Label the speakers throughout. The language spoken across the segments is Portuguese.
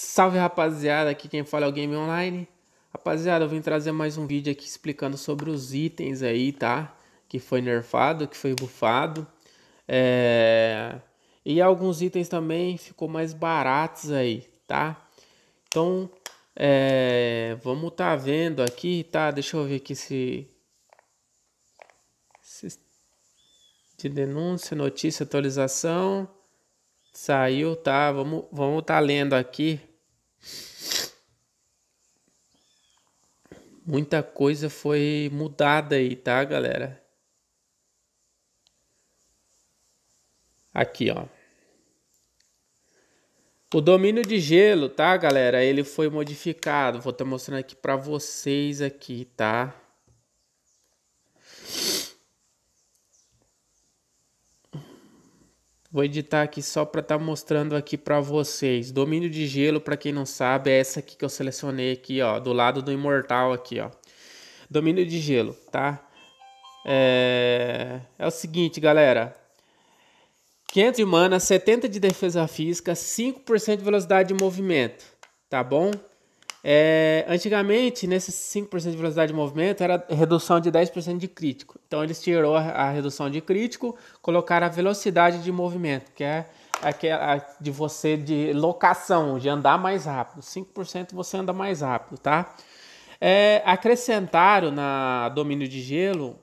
Speaker 1: Salve rapaziada, aqui quem fala é o Game Online. Rapaziada, eu vim trazer mais um vídeo aqui explicando sobre os itens aí, tá? Que foi nerfado, que foi bufado. É... E alguns itens também ficou mais baratos aí, tá? Então, é... vamos tá vendo aqui, tá? Deixa eu ver aqui se... se... De denúncia, notícia, atualização... Saiu, tá? Vamos, vamos tá lendo aqui Muita coisa foi mudada aí, tá, galera? Aqui, ó. O domínio de gelo, tá, galera? Ele foi modificado. Vou estar tá mostrando aqui para vocês aqui, tá? Vou editar aqui só para estar tá mostrando aqui para vocês. Domínio de gelo, para quem não sabe, é essa aqui que eu selecionei aqui, ó, do lado do imortal aqui, ó. Domínio de gelo, tá? É, é o seguinte, galera. 500 de mana, 70 de defesa física, 5% de velocidade de movimento, tá bom? É, antigamente, nesses 5% de velocidade de movimento, era redução de 10% de crítico. Então, eles tirou a redução de crítico, colocaram a velocidade de movimento, que é aquela de você de locação, de andar mais rápido. 5% você anda mais rápido, tá? É, acrescentaram na domínio de gelo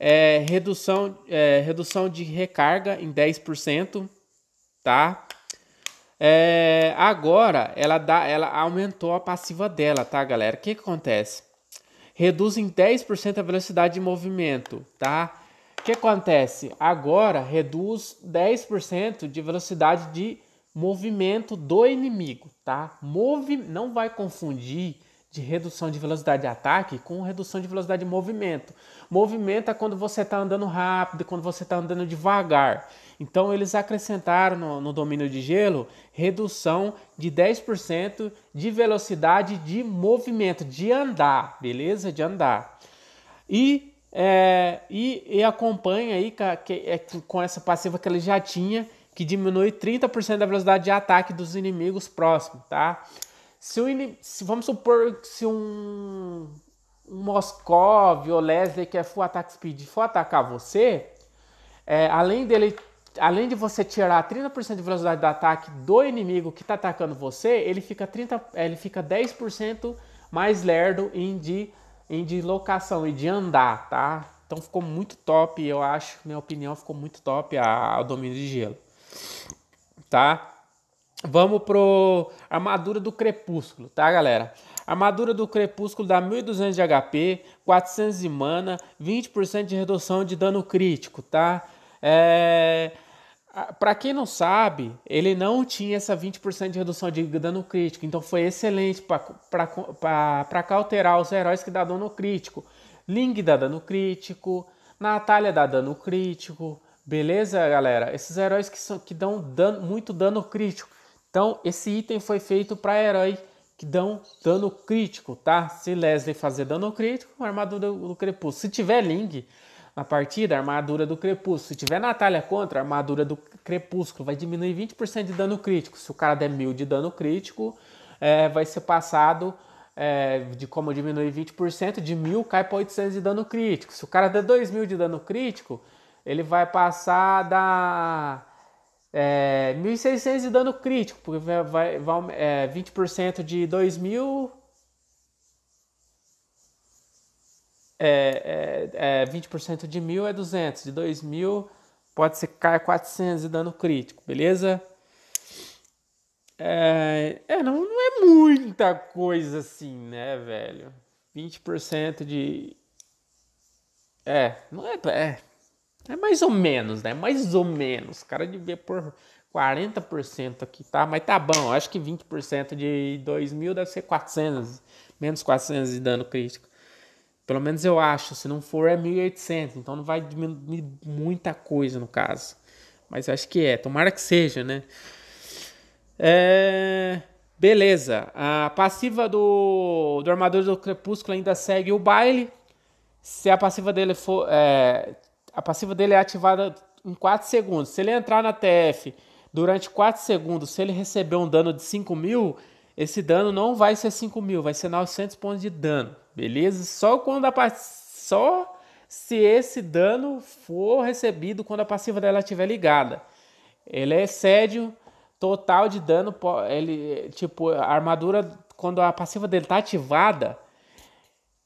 Speaker 1: é, redução, é, redução de recarga em 10%, tá? É, agora ela dá, ela aumentou a passiva dela, tá, galera? O que, que acontece? Reduz em 10% a velocidade de movimento, tá? O que acontece? Agora reduz 10% de velocidade de movimento do inimigo, tá? move não vai confundir de redução de velocidade de ataque com redução de velocidade de movimento. Movimento é quando você está andando rápido, quando você está andando devagar. Então eles acrescentaram no, no, domínio de gelo redução de 10% de velocidade de movimento, de andar, beleza? De andar. E, é, e, e acompanha aí é, que, com essa passiva que ele já tinha, que diminui 30% da velocidade de ataque dos inimigos próximos, tá? Se um se, vamos supor que se um, um Moscov ou Leslie que é full ataque speed for atacar você, é, além dele além de você tirar 30% de velocidade do ataque do inimigo que está atacando você, ele fica 30, ele fica 10% mais lerdo em de, em de locação e de andar, tá? Então ficou muito top, eu acho, minha opinião ficou muito top a, a domínio de gelo, tá? Vamos pro Armadura do Crepúsculo, tá, galera? Armadura do Crepúsculo dá 1200 de HP, 400 de mana, 20% de redução de dano crítico, tá? É... Para quem não sabe, ele não tinha essa 20% de redução de dano crítico, então foi excelente para cauterar os heróis que dá dano crítico. Ling dá dano crítico, Natália dá dano crítico, beleza, galera? Esses heróis que, são, que dão dano, muito dano crítico então, esse item foi feito para herói que dão dano crítico, tá? Se Leslie fazer dano crítico, armadura do crepúsculo. Se tiver Ling na partida, armadura do crepúsculo. Se tiver Natália contra, armadura do crepúsculo. Vai diminuir 20% de dano crítico. Se o cara der mil de dano crítico, é, vai ser passado é, de como diminuir 20%, de mil cai para 800 de dano crítico. Se o cara der 2 mil de dano crítico, ele vai passar da é, 1.600 de dano crítico, porque vai, vai é, 20% de 2.000. É, é, é, 20% de 1.000 é 200, de 2.000 pode ser cai 400 de dano crítico, beleza? É, é não, não é muita coisa assim, né, velho? 20% de. É, não é. é é mais ou menos, né? Mais ou menos. O cara devia pôr 40% aqui, tá? Mas tá bom, acho que 20% de 2 mil deve ser 400, menos 400 de dano crítico. Pelo menos eu acho, se não for é 1.800, então não vai diminuir muita coisa no caso. Mas acho que é, tomara que seja, né? É... Beleza, a passiva do, do Armador do Crepúsculo ainda segue o baile. Se a passiva dele for. É, a passiva dele é ativada em 4 segundos. Se ele entrar na TF durante 4 segundos, se ele receber um dano de 5 mil, esse dano não vai ser 5 mil, vai ser 900 pontos de dano, beleza? Só quando a só se esse dano for recebido quando a passiva dela estiver ligada. Ele é sédio total de dano, ele tipo a armadura quando a passiva dele tá ativada,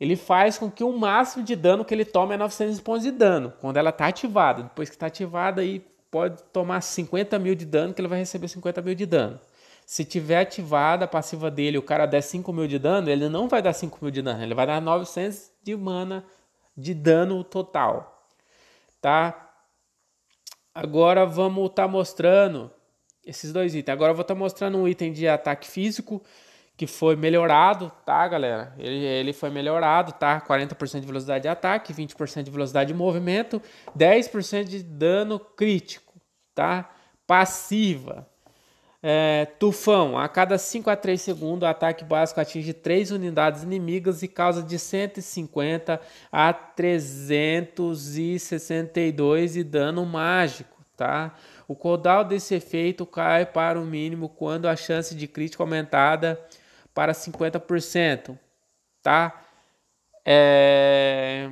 Speaker 1: ele faz com que o máximo de dano que ele tome é 900 pontos de dano, quando ela está ativada. Depois que está ativada, aí pode tomar 50 mil de dano, que ele vai receber 50 mil de dano. Se tiver ativada a passiva dele o cara der 5 mil de dano, ele não vai dar 5 mil de dano, ele vai dar 900 de mana de dano total. Tá? Agora vamos estar tá mostrando esses dois itens. Agora eu vou estar tá mostrando um item de ataque físico que foi melhorado, tá, galera? Ele, ele foi melhorado, tá? 40% de velocidade de ataque, 20% de velocidade de movimento, 10% de dano crítico, tá? Passiva. É, tufão, a cada 5 a 3 segundos, o ataque básico atinge 3 unidades inimigas e causa de 150 a 362 de dano mágico, tá? O cooldown desse efeito cai para o mínimo quando a chance de crítico aumentada para 50%, tá? É...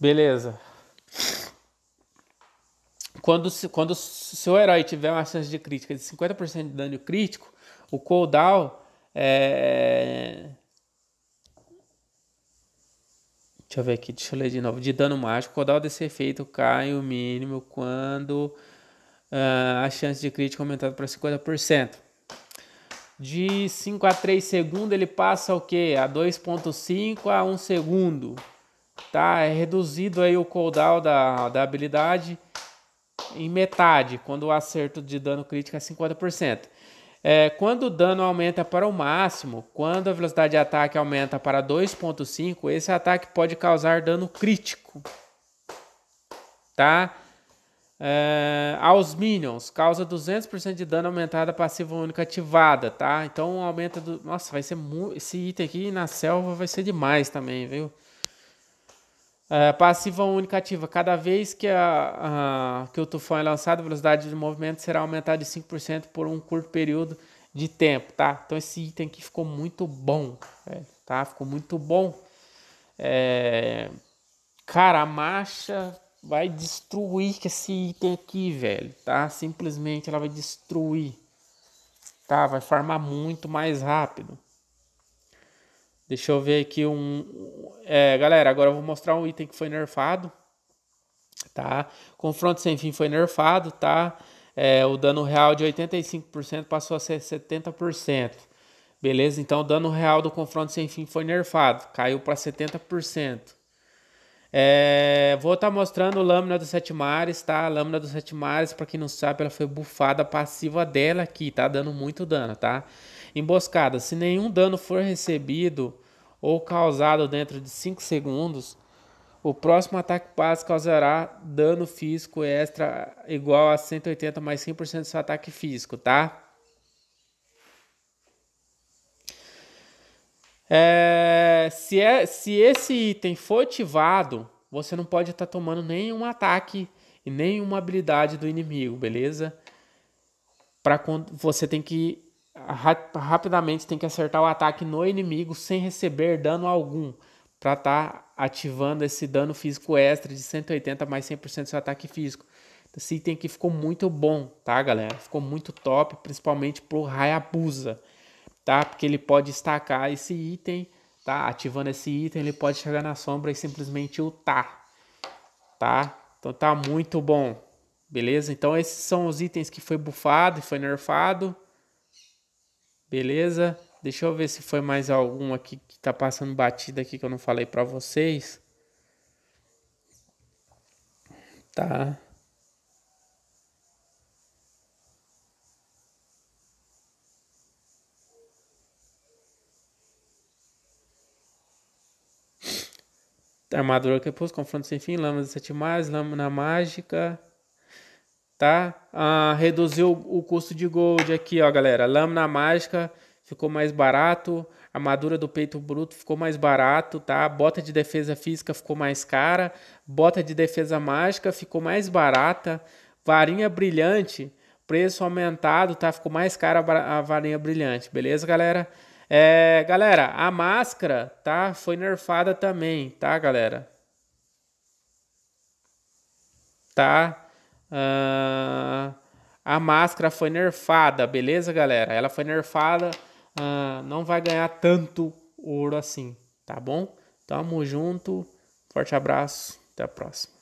Speaker 1: Beleza. Quando, quando o seu herói tiver uma chance de crítica de 50% de dano crítico, o cooldown é, Deixa eu ver aqui, deixa eu ler de novo. De dano mágico, o cooldown desse efeito cai o mínimo quando uh, a chance de crítica aumentada para 50%. De 5 a 3 segundos ele passa o quê? A 2.5 a 1 segundo. Tá? É reduzido aí o cooldown da, da habilidade em metade, quando o acerto de dano crítico é 50%. É, quando o dano aumenta para o máximo, quando a velocidade de ataque aumenta para 2.5, esse ataque pode causar dano crítico. Tá? É, aos minions, causa 200% de dano aumentada passiva única ativada, tá? Então aumenta do... Nossa, vai ser muito... Esse item aqui na selva vai ser demais também, viu? Uh, passiva única ativa. Cada vez que, a, a, que o tufão é lançado, a velocidade de movimento será aumentada de 5% por um curto período de tempo, tá? Então esse item aqui ficou muito bom, velho, é, tá? Ficou muito bom. É... Cara, a marcha vai destruir esse item aqui, velho, tá? Simplesmente ela vai destruir, tá? Vai farmar muito mais rápido. Deixa eu ver aqui um. É, galera, agora eu vou mostrar um item que foi nerfado. Tá? Confronto sem fim foi nerfado, tá? É, o dano real de 85% passou a ser 70%. Beleza? Então o dano real do confronto sem fim foi nerfado. Caiu para 70%. É, vou estar tá mostrando Lâmina dos Sete Mares, tá? A Lâmina dos Sete Mares, para quem não sabe, ela foi bufada passiva dela aqui, tá? Dando muito dano, tá? Emboscada. Se nenhum dano for recebido ou causado dentro de 5 segundos, o próximo ataque base causará dano físico extra igual a 180 mais 100% do seu ataque físico, tá? É, se, é, se esse item for ativado, você não pode estar tá tomando nenhum ataque e nenhuma habilidade do inimigo, beleza? Pra, você tem que rapidamente tem que acertar o ataque no inimigo sem receber dano algum, para estar tá ativando esse dano físico extra de 180 mais 100% do seu ataque físico. Então, esse item aqui ficou muito bom, tá, galera? Ficou muito top, principalmente pro Hayabusa, tá? Porque ele pode destacar esse item, tá? Ativando esse item, ele pode chegar na sombra e simplesmente ultar, tá? Então tá muito bom, beleza? Então esses são os itens que foi bufado e foi nerfado. Beleza? Deixa eu ver se foi mais algum aqui que tá passando batida aqui que eu não falei para vocês. Tá. Armadura que pôs Confronto Sem Fim, Lama de Sete Mais, Lâmina Mágica, tá? Ah, reduziu o custo de gold aqui, ó, galera. Lâmina mágica ficou mais barato. Armadura do peito bruto ficou mais barato, tá? Bota de defesa física ficou mais cara. Bota de defesa mágica ficou mais barata. Varinha brilhante, preço aumentado, tá? Ficou mais cara a varinha brilhante, beleza, galera? É, galera, a máscara, tá? Foi nerfada também, tá, galera? Tá? Uh, a máscara foi nerfada, beleza, galera? Ela foi nerfada, uh, não vai ganhar tanto ouro assim, tá bom? Tamo junto, forte abraço, até a próxima.